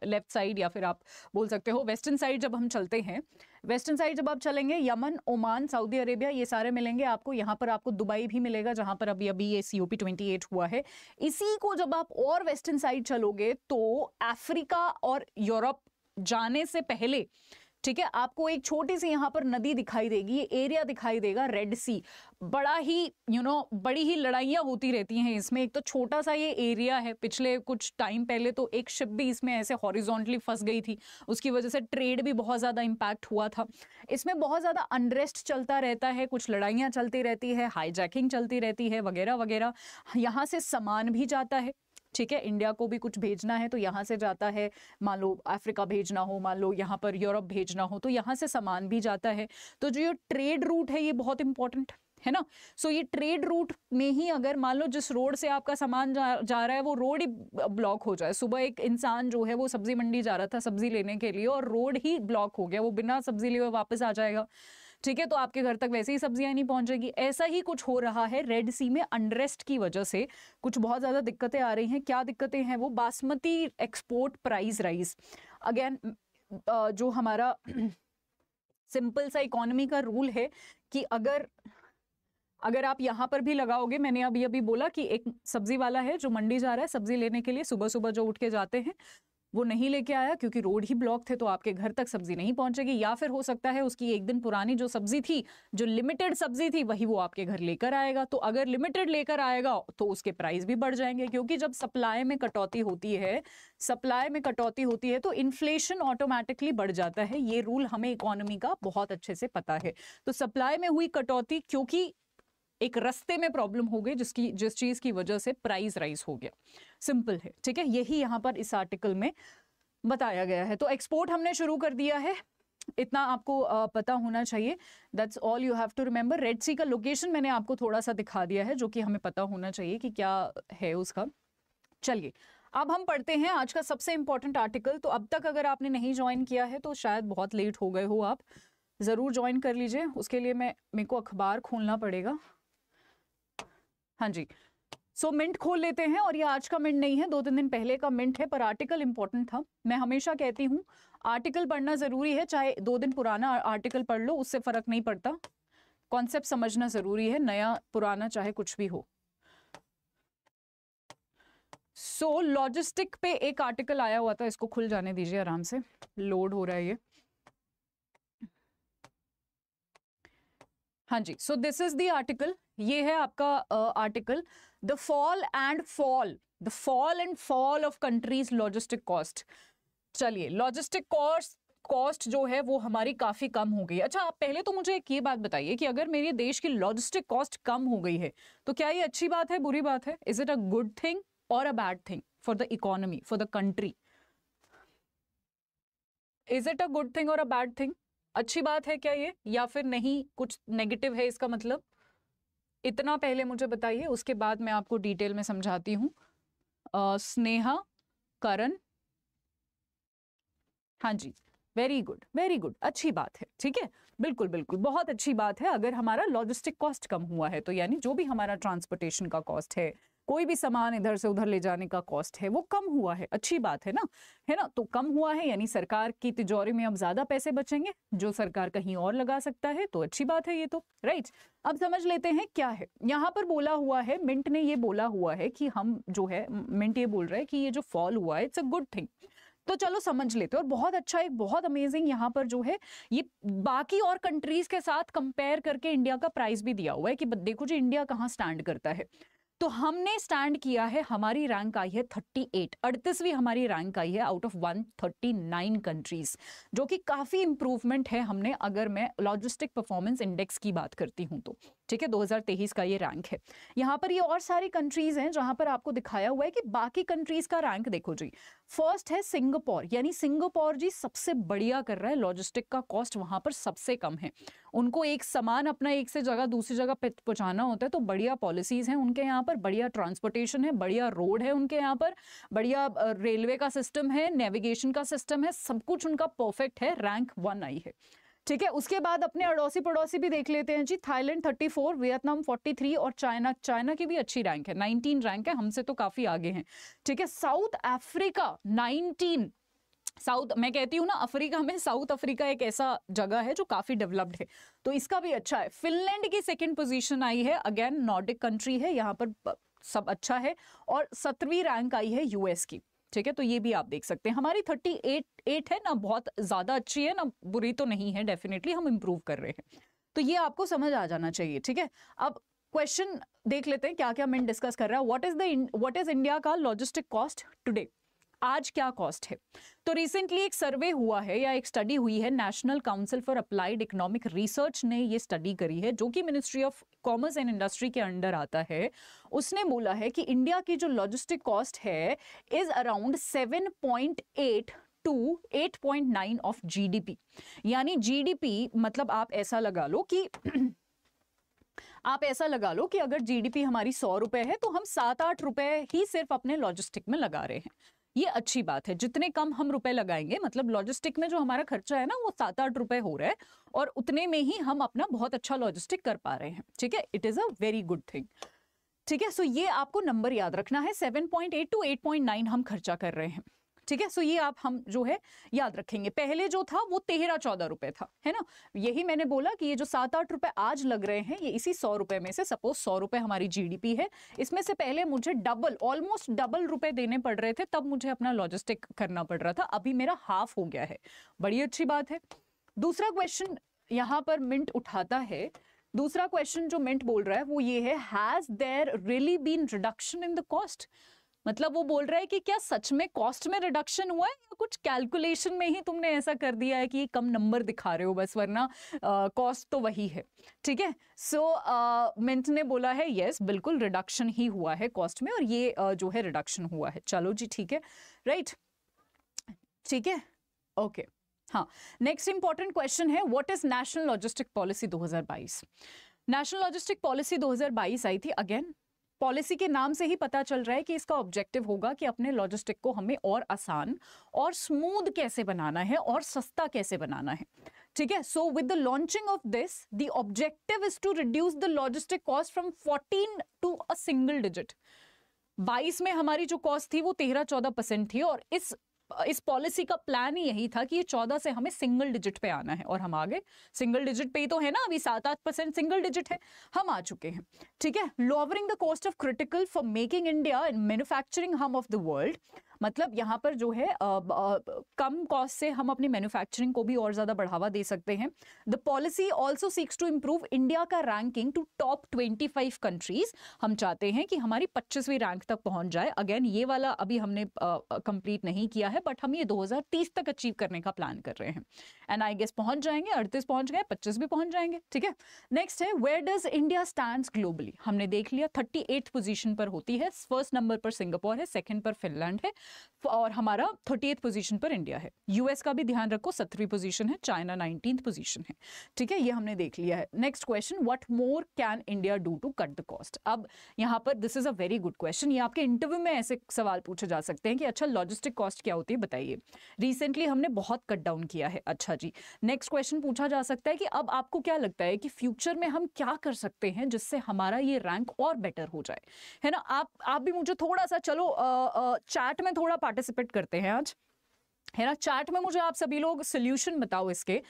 लेफ्ट साइड या फिर आप बोल सकते हो वेस्टर्न साइड जब हम चलते हैं वेस्टर्न साइड जब आप चलेंगे यमन ओमान सऊदी अरेबिया ये सारे मिलेंगे आपको यहाँ पर आपको दुबई भी मिलेगा जहाँ पर अभी अभी ये C O P twenty eight हुआ है इसी को जब आप और वेस्टर्न साइड चलोगे तो अफ्रीका और यूरोप जाने से पहले ठीक है आपको एक छोटी सी यहाँ पर नदी दिखाई देगी ये एरिया दिखाई देगा रेड सी बड़ा ही यू you नो know, बड़ी ही लड़ाइयाँ होती रहती हैं इसमें एक तो छोटा सा ये एरिया है पिछले कुछ टाइम पहले तो एक शिप भी इसमें ऐसे हॉरिजॉन्टली फंस गई थी उसकी वजह से ट्रेड भी बहुत ज़्यादा इम्पैक्ट हुआ था इसमें बहुत ज़्यादा अनरेस्ट चलता रहता है कुछ लड़ाइयाँ चलती रहती है हाईजैकिंग चलती रहती है वगैरह वगैरह यहाँ से सामान भी जाता है ठीक है इंडिया को भी कुछ भेजना है तो यहाँ से जाता है मान लो अफ्रीका भेजना हो मान लो यहाँ पर यूरोप भेजना हो तो यहाँ से सामान भी जाता है तो जो ये ट्रेड रूट है ये बहुत इंपॉर्टेंट है ना सो so, ये ट्रेड रूट में ही अगर मान लो जिस रोड से आपका सामान जा, जा रहा है वो रोड ही ब्लॉक हो जाए सुबह एक इंसान जो है वो सब्जी मंडी जा रहा था सब्जी लेने के लिए और रोड ही ब्लॉक हो गया वो बिना सब्जी लिए वापस आ जाएगा ठीक है तो आपके घर तक वैसे ही सब्जियां नहीं पहुंचेगी ऐसा ही कुछ हो रहा है रेड सी में अनरेस्ट की वजह से कुछ बहुत ज़्यादा दिक्कतें आ रही हैं क्या दिक्कतें हैं वो basmati export price rise again जो हमारा सिंपल सा इकोनॉमी का रूल है कि अगर अगर आप यहाँ पर भी लगाओगे मैंने अभी अभी बोला कि एक सब्जी वाला है जो मंडी जा रहा है सब्जी लेने के लिए सुबह सुबह जो उठ के जाते हैं वो नहीं लेके आया क्योंकि रोड ही ब्लॉक थे तो आपके घर तक सब्जी नहीं पहुंचेगी या फिर हो सकता है उसकी एक दिन पुरानी जो सब्जी थी जो लिमिटेड सब्जी थी वही वो आपके घर लेकर आएगा तो अगर लिमिटेड लेकर आएगा तो उसके प्राइस भी बढ़ जाएंगे क्योंकि जब सप्लाई में कटौती होती है सप्लाई में कटौती होती है तो इन्फ्लेशन ऑटोमेटिकली बढ़ जाता है ये रूल हमें इकोनॉमी का बहुत अच्छे से पता है तो सप्लाई में हुई कटौती क्योंकि एक रस्ते में प्रॉब्लम हो गई जिसकी जिस चीज़ की वजह से प्राइस राइज हो गया सिंपल है ठीक है यही यहाँ पर इस आर्टिकल में बताया गया है तो एक्सपोर्ट हमने शुरू कर दिया है इतना आपको पता होना चाहिए that's all you have to remember Red Sea का लोकेशन मैंने आपको थोड़ा सा दिखा दिया है जो कि हमें पता होना चाहिए कि क्या है उसका चलिए अब हम पढ़ते हैं आज का सबसे इंपॉर्टेंट आर्टिकल तो अब तक अगर आपने नहीं ज्वाइन किया है तो शायद बहुत लेट हो गए हो आप ज़रूर ज्वाइन कर लीजिए उसके लिए मैं मेरे को अखबार खोलना पड़ेगा हाँ जी सो so, मिंट खोल लेते हैं और ये आज का मिंट नहीं है दो तीन दिन पहले का मिंट है पर आर्टिकल इंपॉर्टेंट था मैं हमेशा कहती हूँ आर्टिकल पढ़ना ज़रूरी है चाहे दो दिन पुराना आर्टिकल पढ़ लो उससे फ़र्क नहीं पड़ता कॉन्सेप्ट समझना ज़रूरी है नया पुराना चाहे कुछ भी हो सो so, लॉजिस्टिक पे एक आर्टिकल आया हुआ था इसको खुल जाने दीजिए आराम से लोड हो रहा है ये हाँ जी so this is the article article ये है आपका article the fall and fall the fall and fall of countries logistic cost चलिए लॉजिस्टिक कॉस्ट कॉस्ट जो है वो हमारी काफ़ी कम हो गई अच्छा आप पहले तो मुझे एक ये बात बताइए कि अगर मेरे देश की लॉजिस्टिक कॉस्ट कम हो गई है तो क्या ये अच्छी बात है बुरी बात है is it a good thing और a bad thing for the economy for the country is it a good thing और अ बैड थिंग अच्छी बात है क्या ये या फिर नहीं कुछ नेगेटिव है इसका मतलब इतना पहले मुझे बताइए उसके बाद मैं आपको डिटेल में समझाती हूँ स्नेहा करण हाँ जी वेरी गुड वेरी गुड अच्छी बात है ठीक है बिल्कुल बिल्कुल बहुत अच्छी बात है अगर हमारा लॉजिस्टिक कॉस्ट कम हुआ है तो यानी जो भी हमारा ट्रांसपोर्टेशन का कॉस्ट है कोई भी सामान इधर से उधर ले जाने का कॉस्ट है वो कम हुआ है अच्छी बात है ना है ना तो कम हुआ है यानी सरकार की तिजोरी में अब ज्यादा पैसे बचेंगे जो सरकार कहीं और लगा सकता है तो अच्छी बात है ये तो राइट अब समझ लेते हैं क्या है यहाँ पर बोला हुआ है मिंट ने ये बोला हुआ है कि हम जो है मिंट ये बोल रहा है कि ये जो फॉल हुआ है इट्स अ गुड थिंग तो चलो समझ लेते हैं और बहुत अच्छा एक बहुत अमेजिंग यहाँ पर जो है ये बाकी और कंट्रीज के साथ कंपेयर करके इंडिया का प्राइस भी दिया हुआ है कि देखो जी इंडिया कहाँ स्टैंड करता है तो हमने स्टैंड किया है हमारी रैंक आई है 38 अड़तीसवीं हमारी रैंक आई है आउट ऑफ 139 कंट्रीज जो कि काफ़ी इंप्रूवमेंट है हमने अगर मैं लॉजिस्टिक परफॉर्मेंस इंडेक्स की बात करती हूँ तो ठीक है 2023 का ये रैंक है यहाँ पर ये और सारी कंट्रीज हैं जहां पर आपको दिखाया हुआ है कि बाकी कंट्रीज का रैंक देखो जी फर्स्ट है सिंगापुर यानी सिंगापुर जी सबसे बढ़िया कर रहा है लॉजिस्टिक का कॉस्ट वहां पर सबसे कम है उनको एक सामान अपना एक से जगह दूसरी जगह पहुंचाना होता है तो बढ़िया पॉलिसीज हैं उनके यहाँ पर पर बढ़िया ट्रांसपोर्टेशन है बढ़िया रोड है उनके यहाँ पर बढ़िया रेलवे का सिस्टम है नेविगेशन का सिस्टम है सब कुछ उनका परफेक्ट है रैंक वन आई है ठीक है उसके बाद अपने अड़ोसी पड़ोसी भी देख लेते हैं जी थाईलैंड 34 वियतनाम 43 और चाइना चाइना की भी अच्छी रैंक है 19 रैंक है हमसे तो काफी आगे हैं ठीक है साउथ अफ्रीका 19 साउथ मैं कहती हूँ ना अफ्रीका में साउथ अफ्रीका एक ऐसा जगह है जो काफ़ी डेवलप्ड है तो इसका भी अच्छा है फिनलैंड की सेकेंड पोजिशन आई है अगेन नॉर्डिक कंट्री है यहाँ पर सब अच्छा है और सत्रवीं रैंक आई है यूएस की ठीक है तो ये भी आप देख सकते हैं हमारी थर्टी एट एट है ना बहुत ज़्यादा अच्छी है ना बुरी तो नहीं है डेफिनेटली हम इम्प्रूव कर रहे हैं तो ये आपको समझ आ जाना चाहिए ठीक है अब क्वेश्चन देख लेते हैं क्या क्या मैंने डिस्कस कर रहा है what is the what is India का लॉजिस्टिक कॉस्ट टुडे आज क्या कॉस्ट है तो रिसेंटली एक सर्वे हुआ है या एक स्टडी हुई है National Council for Applied Economic Research ने ये स्टडी करी है जो कि Ministry of Commerce and Industry के अंडर आता है उसने बोला है कि इंडिया की जो लॉजिस्टिक कॉस्ट है is around seven to 8.9 point nine of GDP यानी जीडीपी मतलब आप ऐसा लगा लो कि आप ऐसा लगा लो कि अगर जीडीपी हमारी सौ रुपए है तो हम सात आठ रुपए ही सिर्फ अपने लॉजिस्टिक में लगा रहे हैं ये अच्छी बात है जितने कम हम रुपए लगाएंगे मतलब लॉजिस्टिक में जो हमारा खर्चा है ना वो सात आठ रुपए हो रहा है और उतने में ही हम अपना बहुत अच्छा लॉजिस्टिक कर पा रहे हैं ठीक है it is a very good thing ठीक है सो ये आपको नंबर याद रखना है seven point eight to eight point nine हम खर्चा कर रहे हैं ठीक है सो ये आप हम जो है याद रखेंगे पहले जो था वो तेरह चौदह रुपए था है ना यही मैंने बोला कि ये जो सात आठ रुपए आज लग रहे हैं ये इसी सौ रुपए में से सपोज सौ रुपए हमारी जीडीपी है इसमें से पहले मुझे डबल ऑलमोस्ट डबल रुपए देने पड़ रहे थे तब मुझे अपना लॉजिस्टिक करना पड़ रहा था अभी मेरा हाफ हो गया है बड़ी अच्छी बात है दूसरा क्वेश्चन यहाँ पर मिंट उठाता है दूसरा क्वेश्चन जो मिंट बोल रहा है वो ये है has there really been reduction in the cost मतलब वो बोल रहा है कि क्या सच में कॉस्ट में रिडक्शन हुआ है या कुछ कैलकुलेशन में ही तुमने ऐसा कर दिया है कि ये कम नंबर दिखा रहे हो बस वरना कॉस्ट तो वही है ठीक है सो मिंट ने बोला है यस बिल्कुल रिडक्शन ही हुआ है कॉस्ट में और ये uh, जो है रिडक्शन हुआ है चलो जी ठीक है राइट ठीक है ओके हाँ नेक्स्ट इंपॉर्टेंट क्वेश्चन है what is National Logistic Policy दो नेशनल लॉजिस्टिक पॉलिसी 2022 आई थी अगेन पॉलिसी के नाम से ही पता चल रहा है कि इसका ऑब्जेक्टिव होगा कि अपने लॉजिस्टिक को हमें और आसान और स्मूद कैसे बनाना है और सस्ता कैसे बनाना है ठीक है so with the launching of this the objective is to reduce the logistic cost from 14 to a single digit 22 में हमारी जो कॉस्ट थी वो 13 14 परसेंट थी और इस इस पॉलिसी का प्लान ही यही था कि ये चौदह से हमें सिंगल डिजिट पे आना है और हम आगे सिंगल डिजिट पे ही तो है ना अभी सात आठ परसेंट सिंगल डिजिट है हम आ चुके हैं ठीक है lowering the cost of critical for making India and manufacturing hub of the world मतलब यहाँ पर जो है आ, आ, कम कॉस्ट से हम अपनी मैन्युफैक्चरिंग को भी और ज़्यादा बढ़ावा दे सकते हैं the policy also seeks to improve India का ranking to top twenty five countries हम चाहते हैं कि हमारी पच्चीसवीं रैंक तक पहुंच जाए अगेन ये वाला अभी हमने कंप्लीट नहीं किया है बट हम ये 2030 तक अचीव करने का प्लान कर रहे हैं एंड आई गेस पहुंच जाएंगे अड़तीस पहुंच गए पच्चीस भी पहुंच जाएंगे ठीक है नेक्स्ट है where does India stand globally हमने देख लिया थर्टी एट पर होती है फर्स्ट नंबर पर सिंगापुर है सेकेंड पर फिनलैंड है और हमारा थर्टी पोजीशन पर इंडिया है यूएस का भी ध्यान रखो सत्रहवीं पोजीशन है चाइना नाइनटीन पोजीशन है ठीक है ये हमने देख लिया है next question what more can India do to cut the cost अब यहाँ पर this is a very good question ये आपके इंटरव्यू में ऐसे सवाल पूछे जा सकते हैं कि अच्छा लॉजिस्टिक कॉस्ट क्या होती है बताइए रिसेंटली हमने बहुत कट डाउन किया है अच्छा जी नेक्स्ट क्वेश्चन पूछा जा सकता है कि अब आपको क्या लगता है कि फ्यूचर में हम क्या कर सकते हैं जिससे हमारा ये रैंक और बेटर हो जाए है ना आप आप भी मुझे थोड़ा सा चलो चैट में थोड़ा पार्टिसिपेट करते हैं आज है ना चैट में मुझे आप सभी लोग सोल्यूशन बताओ इसके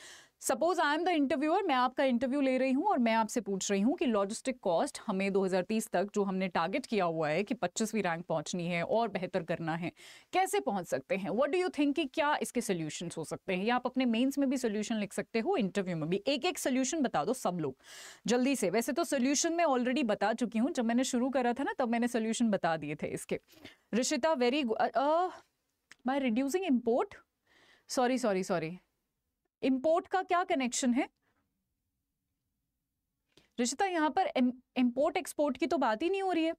suppose I am the interviewer मैं आपका इंटरव्यू ले रही हूँ और मैं आपसे पूछ रही हूँ कि लॉजिस्टिक कॉस्ट हमें 2030 तक जो हमने टारगेट किया हुआ है कि 25वीं रैंक पहुँचनी है और बेहतर करना है कैसे पहुँच सकते हैं व्हाट डू यू थिंक कि क्या इसके सोल्यूशन हो सकते हैं या आप अपने मेन्स में भी सोल्यूशन लिख सकते हो इंटरव्यू में भी एक एक सोल्यूशन बता दो सब लोग जल्दी से वैसे तो सोल्यूशन मैं ऑलरेडी बता चुकी हूँ जब मैंने शुरू करा था ना तब मैंने सोल्यूशन बता दिए थे इसके Rishita very by reducing import sorry sorry sorry import का क्या कनेक्शन है रिशिता यहाँ पर इंपोर्ट एक्सपोर्ट की तो बात ही नहीं हो रही है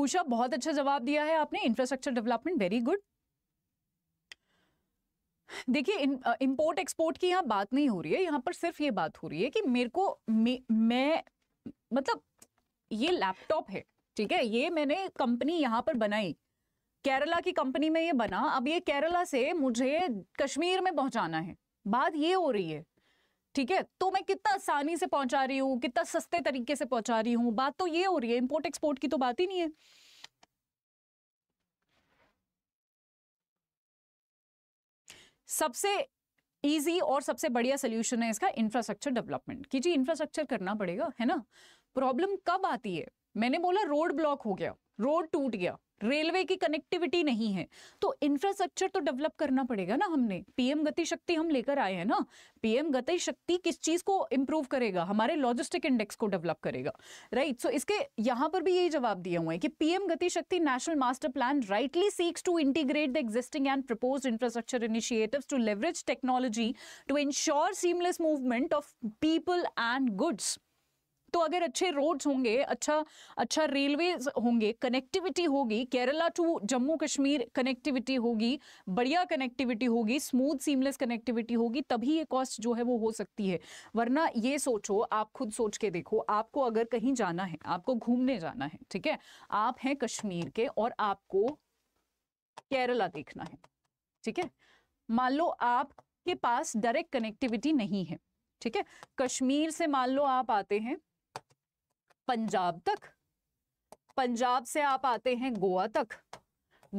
उषा बहुत अच्छा जवाब दिया है आपने इंफ्रास्ट्रक्चर डेवलपमेंट वेरी गुड देखिए इंपोर्ट एक्सपोर्ट की यहां बात नहीं हो रही है यहाँ पर सिर्फ ये बात हो रही है कि मेरे को मे, मैं मतलब ये लैपटॉप है ठीक है ये मैंने कंपनी यहां पर बनाई केरला की कंपनी में ये बना अब ये केरला से मुझे कश्मीर में पहुंचाना है बात ये हो रही है ठीक है तो मैं कितना आसानी से पहुंचा रही हूँ कितना सस्ते तरीके से पहुंचा रही हूँ बात तो ये हो रही है इम्पोर्ट एक्सपोर्ट की तो बात ही नहीं है सबसे इजी और सबसे बढ़िया सोल्यूशन है इसका इंफ्रास्ट्रक्चर डेवलपमेंट कि जी इंफ्रास्ट्रक्चर करना पड़ेगा है ना प्रॉब्लम कब आती है मैंने बोला रोड ब्लॉक हो गया रोड टूट गया रेलवे की कनेक्टिविटी नहीं है तो इंफ्रास्ट्रक्चर तो डेवलप करना पड़ेगा ना हमने पीएम गति शक्ति हम लेकर आए हैं ना पीएम गति शक्ति किस चीज को इंप्रूव करेगा हमारे लॉजिस्टिक इंडेक्स को डेवलप करेगा राइट सो so इसके यहां पर भी यही जवाब दिया हुआ है कि PM Gati Shakti National Master Plan rightly seeks to integrate the existing and propose infrastructure initiative to leverage technology to ensure seamless movement of people and goods तो अगर अच्छे रोड्स होंगे अच्छा अच्छा रेलवे होंगे कनेक्टिविटी होगी केरला टू जम्मू कश्मीर कनेक्टिविटी होगी बढ़िया कनेक्टिविटी होगी स्मूथ सीमलेस कनेक्टिविटी होगी तभी ये कॉस्ट जो है वो हो सकती है वरना ये सोचो आप खुद सोच के देखो आपको अगर कहीं जाना है आपको घूमने जाना है ठीक है आप हैं कश्मीर के और आपको केरला देखना है ठीक है मान लो आपके पास डायरेक्ट कनेक्टिविटी नहीं है ठीक है कश्मीर से मान लो आप आते हैं पंजाब तक पंजाब से आप आते हैं गोवा तक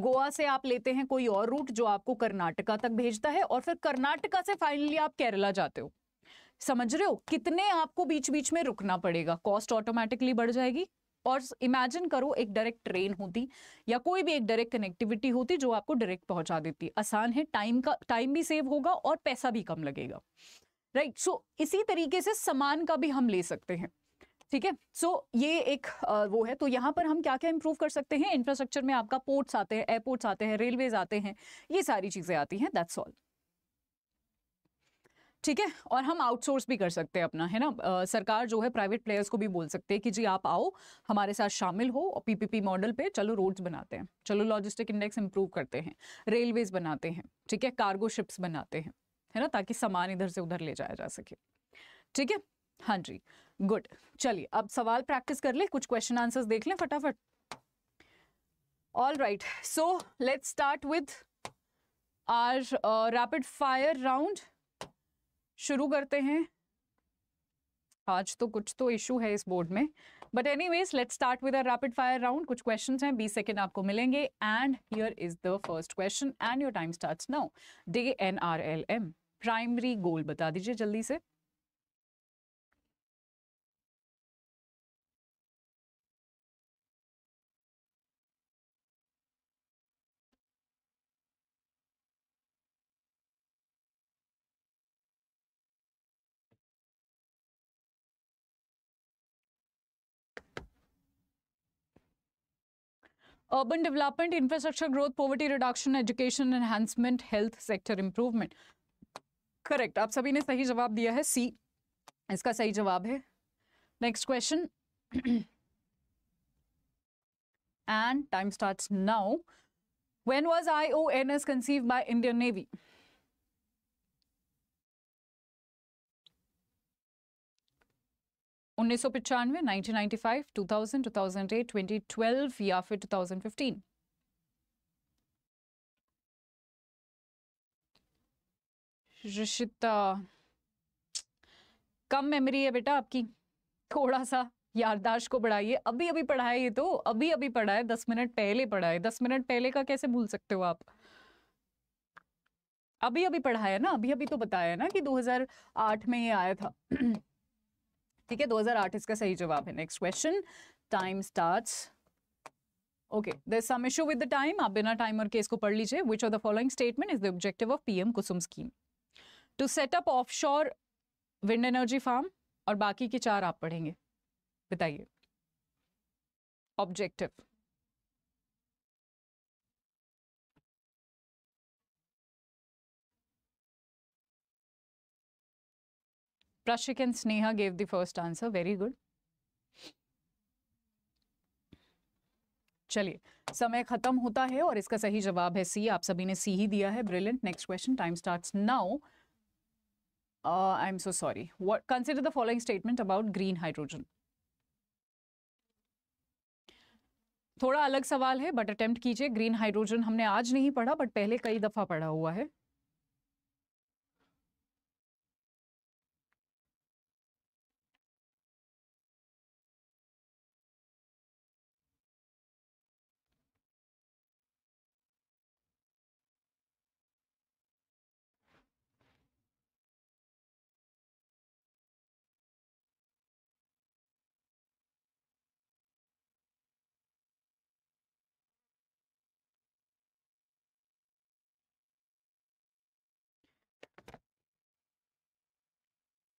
गोवा से आप लेते हैं कोई और रूट जो आपको कर्नाटका तक भेजता है और फिर कर्नाटका से फाइनली आप केरला जाते हो समझ रहे हो कितने आपको बीच बीच में रुकना पड़ेगा कॉस्ट ऑटोमेटिकली बढ़ जाएगी और इमेजिन करो एक डायरेक्ट ट्रेन होती या कोई भी एक डायरेक्ट कनेक्टिविटी होती जो आपको डायरेक्ट पहुंचा देती आसान है टाइम का टाइम भी सेव होगा और पैसा भी कम लगेगा राइट right? सो so, इसी तरीके से सामान का भी हम ले सकते हैं ठीक है सो ये एक आ, वो है तो यहाँ पर हम क्या क्या इंप्रूव कर सकते हैं इंफ्रास्ट्रक्चर में आपका पोर्ट्स आते हैं एयरपोर्ट्स आते हैं रेलवेज आते हैं ये सारी चीज़ें आती हैं दैट्स ऑल ठीक है और हम आउटसोर्स भी कर सकते हैं अपना है ना आ, सरकार जो है प्राइवेट प्लेयर्स को भी बोल सकते हैं कि जी आप आओ हमारे साथ शामिल हो और पीपीपी मॉडल पे चलो रोड्स बनाते हैं चलो लॉजिस्टिक इंडेक्स इंप्रूव करते हैं रेलवेज बनाते हैं ठीक है कार्गो शिप्स बनाते हैं है ना ताकि सामान इधर से उधर ले जाया जा सके ठीक है हाँ जी गुड चलिए अब सवाल प्रैक्टिस कर ले कुछ क्वेश्चन आंसर्स देख लें फटाफट all right so let's start with our rapid fire round शुरू करते हैं आज तो कुछ तो इशू है इस बोर्ड में but anyways let start with rapid fire round कुछ क्वेश्चन हैं बीस सेकेंड आपको मिलेंगे and here is the first question and your time start now DAY N R L M primary goal बता दीजिए जल्दी से urban development, infrastructure growth, poverty reduction, education enhancement, health sector improvement. Correct आप सभी ने सही जवाब दिया है सी इसका सही जवाब है next question and time start now When was IONS conceived by Indian Navy?
उन्नीस सौ पचानवे नाइनटीन या फिर 2015
रिशिता कम मेमोरी है बेटा आपकी थोड़ा सा याददाश्त को बढ़ाइए अभी अभी पढ़ा है ये तो अभी अभी पढ़ा है दस मिनट पहले पढ़ा है दस मिनट पहले का कैसे भूल सकते हो आप अभी अभी पढ़ा है ना अभी अभी तो बताया ना कि 2008 में ये आया था ठीक है 2008 इसका सही जवाब है next question time start okay there some issue with the time आप बिना टाइमर के इसको पढ़ लीजिए which of the following statement is the objective of PM Kusum scheme to setup of offshore wind energy farm और बाकी के चार आप पढ़ेंगे बताइए objective
Prashik and Sneha gave the first answer. Very
good. चलिए समय खत्म होता है और इसका सही जवाब है सी आप सभी ने सी ही दिया है brilliant next question time starts now I am so sorry what consider the following statement about green hydrogen थोड़ा अलग सवाल है बट अटेम्प्ट कीजिए ग्रीन हाइड्रोजन हमने आज नहीं पढ़ा बट पहले कई दफा पढ़ा हुआ है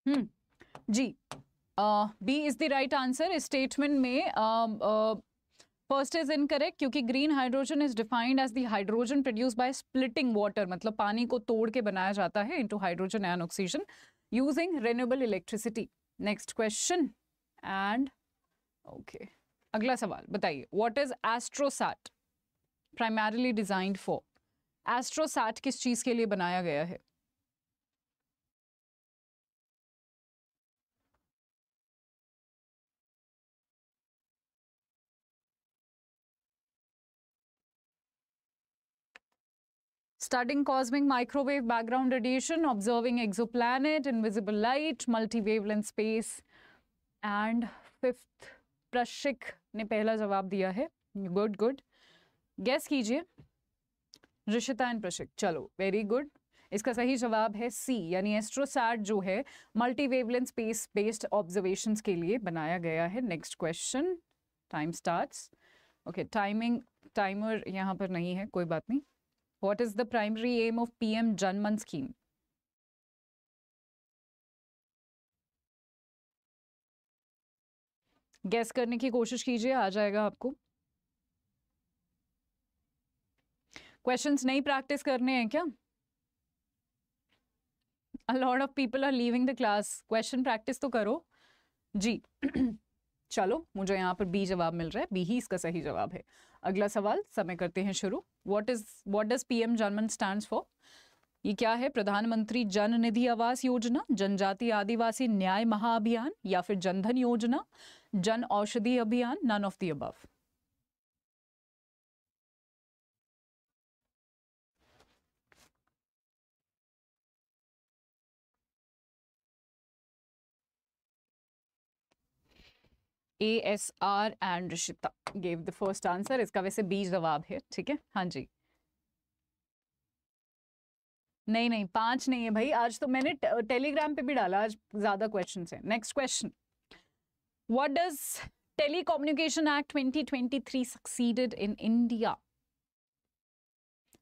हम्म जी B is the right answer इस स्टेटमेंट में फर्स्ट इज इनकरेक्ट क्योंकि green hydrogen is defined as the hydrogen produce by splitting water मतलब पानी को तोड़ के बनाया जाता है into hydrogen and oxygen using renewable electricity next question and okay अगला सवाल बताइए what is AstroSat primarily designed for AstroSat किस चीज के लिए बनाया गया है studying cosmic microwave background radiation, observing exoplanet, invisible light, multi-wavelength space. And fifth, Prashik ne pehla jawab diya hai. Good, good. Guess kijiye. Rishita and Prashik. Chalo, very good. इसका सही जवाब है सी यानी एस्ट्रोसैट जो है multi wavelength space based observations के लिए बनाया गया है next question time starts okay timing timer यहाँ पर नहीं है कोई बात नहीं What is the primary aim of PM Janman scheme? Guess करने की कोशिश कीजिए आ जाएगा आपको क्वेश्चंस नहीं प्रैक्टिस करने हैं क्या a lot of people are leaving the class question practice तो करो जी चलो मुझे यहाँ पर बी जवाब मिल रहा है बी ही इसका सही जवाब है अगला सवाल समय करते हैं शुरू what is what does P M Janman stand for ये क्या है प्रधानमंत्री जन निधि आवास योजना जनजाति आदिवासी न्याय महाअभियान या फिर जनधन योजना Jan Aushadhi Abhiyan none of the above A S R and Rishita gave the first answer इसका वैसे बी जवाब है ठीक है हाँ जी नहीं नहीं पांच नहीं है भाई आज तो मैंने टेलीग्राम पे भी डाला आज ज्यादा क्वेश्चन है next question what does communication act 2023 succeeded in India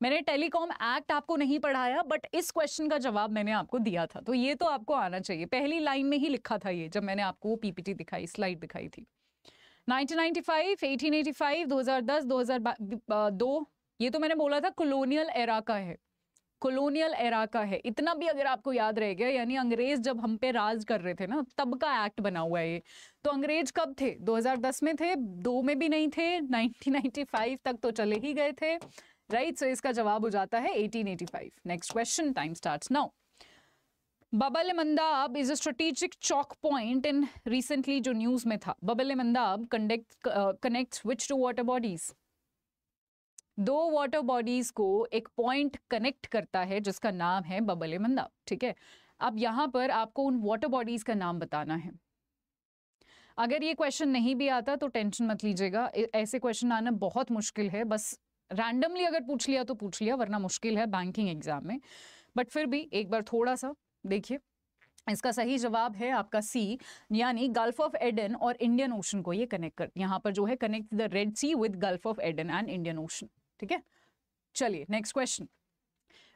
मैंने टेलीकॉम एक्ट आपको नहीं पढ़ाया बट इस क्वेश्चन का जवाब मैंने आपको दिया था तो ये तो आपको आना चाहिए पहली लाइन में ही लिखा था ये जब मैंने आपको पीपीटी दिखाई स्लाइड दिखाई थी 1995, 1885, 2010, 2002 ये तो मैंने बोला था कॉलोनियल एरा का है कॉलोनियल एरा का है इतना भी अगर आपको याद रह गया यानी अंग्रेज जब हम पे राज कर रहे थे ना तब का एक्ट बना हुआ है ये तो अंग्रेज कब थे 2010 में थे दो में भी नहीं थे 1995 तक तो चले ही गए थे राइट सो इसका जवाब हो जाता है 1885 next question time starts now Bab el Mandeb is a strategic choke point in recently जो न्यूज में था Bab el Mandeb conduct connect which to water bodies दो वाटर बॉडीज को एक पॉइंट कनेक्ट करता है जिसका नाम है बबल मंदाब ठीक है अब यहां पर आपको उन वाटर बॉडीज का नाम बताना है अगर ये क्वेश्चन नहीं भी आता तो टेंशन मत लीजिएगा ऐसे क्वेश्चन आना बहुत मुश्किल है बस रैंडमली अगर पूछ लिया तो पूछ लिया वरना मुश्किल है बैंकिंग एग्जाम में बट फिर भी एक बार थोड़ा सा देखिए इसका सही जवाब है आपका सी यानी गल्फ ऑफ एडन और इंडियन ओशन को ये कनेक्ट कर यहाँ पर जो है connect the Red Sea with Gulf of Aden and Indian Ocean ठीक है चलिए next question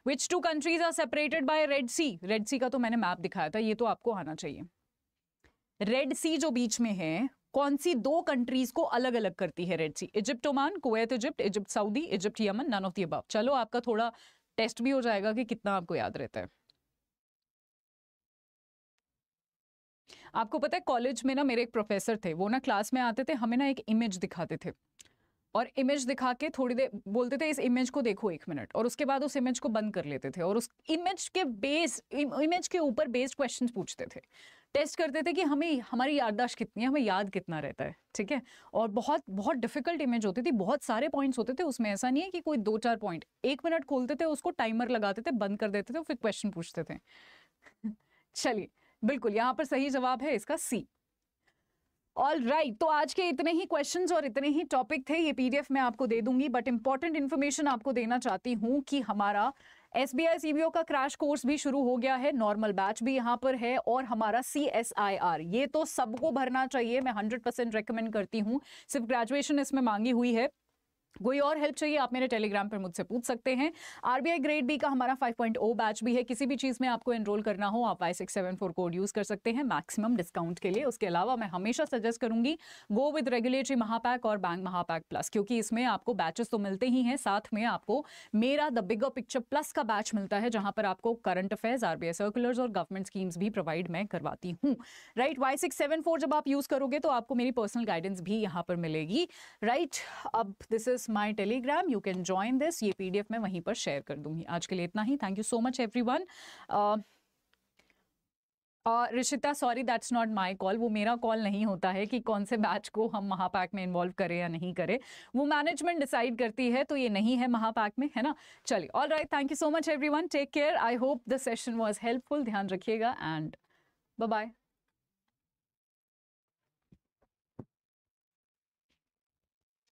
which two countries are separated by Red Sea Red Sea का तो मैंने मैप दिखाया था ये तो आपको आना चाहिए रेड सी जो बीच में है कौन सी दो कंट्रीज को अलग अलग करती है Red Sea Egypt Oman Kuwait Egypt Egypt Saudi Egypt Yemen none of the above चलो आपका थोड़ा टेस्ट भी हो जाएगा कि कितना आपको याद रहता है आपको पता है कॉलेज में ना मेरे एक प्रोफेसर थे वो ना क्लास में आते थे हमें ना एक इमेज दिखाते थे और इमेज दिखा के थोड़ी देर बोलते थे इस इमेज को देखो एक मिनट और उसके बाद उस इमेज को बंद कर लेते थे और उस इमेज के बेस इमेज के ऊपर बेस्ड क्वेश्चंस पूछते थे टेस्ट करते थे कि हमें हमारी याददाश्त कितनी है हमें याद कितना रहता है ठीक है और बहुत बहुत डिफिकल्ट इमेज होती थी बहुत सारे पॉइंट्स होते थे उसमें ऐसा नहीं है कि कोई दो चार पॉइंट एक मिनट खोलते थे उसको टाइमर लगाते थे बंद कर देते थे फिर क्वेश्चन पूछते थे चलिए बिल्कुल यहाँ पर सही जवाब है इसका सी ऑल राइट right, तो आज के इतने ही क्वेश्चन और इतने ही टॉपिक थे ये पीडीएफ मैं आपको दे दूंगी बट इंपॉर्टेंट इन्फॉर्मेशन आपको देना चाहती हूँ कि हमारा एस बी आई सीबीओ का क्रैश कोर्स भी शुरू हो गया है नॉर्मल बैच भी यहाँ पर है और हमारा सी एस आई आर ये तो सबको भरना चाहिए मैं हंड्रेड परसेंट रिकमेंड करती हूँ सिर्फ ग्रेजुएशन इसमें मांगी हुई है कोई और हेल्प चाहिए आप मेरे टेलीग्राम पर मुझसे पूछ सकते हैं आरबीआई ग्रेड बी का हमारा 5.0 बैच भी है किसी भी चीज़ में आपको एनरोल करना हो आप Y six seven four code use कर सकते हैं मैक्सिमम डिस्काउंट के लिए उसके अलावा मैं हमेशा सजेस्ट करूंगी गो विद रेगुलेटरी महापैक और बैंक महापैक प्लस क्योंकि इसमें आपको बैचेस तो मिलते ही हैं साथ में आपको मेरा द बिगर पिक्चर प्लस का बैच मिलता है जहाँ पर आपको करंट अफेयर्स आर सर्कुलर्स और गवर्नमेंट स्कीम्स भी प्रोवाइड मैं करवाती हूँ राइट वाई जब आप यूज़ करोगे तो आपको मेरी पर्सनल गाइडेंस भी यहाँ पर मिलेगी राइट अब this is my Telegram you can join this ये पी मैं वहीं पर शेयर कर दूंगी आज के लिए इतना ही thank you so much everyone Rishita sorry that's not my call वो मेरा कॉल नहीं होता है कि कौन से बैच को हम महापैक में इन्वॉल्व करें या नहीं करें वो मैनेजमेंट डिसाइड करती है तो ये नहीं है महापैक में है ना चलिए all right thank you so much everyone take care I hope the session was helpful ध्यान रखिएगा एंड बाय बाय